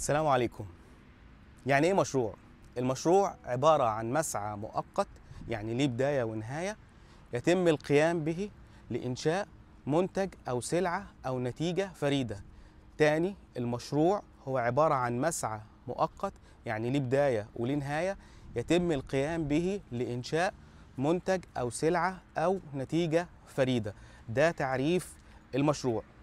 السلام عليكم يعني ايه مشروع المشروع عبارة عن مسعى مؤقت يعني ليه بداية ونهاية يتم القيام به لإنشاء منتج أو سلعة أو نتيجة فريدة تاني المشروع هو عبارة عن مسعى مؤقت يعني ليه بداية وليه نهاية يتم القيام به لإنشاء منتج أو سلعة أو نتيجة فريدة ده تعريف المشروع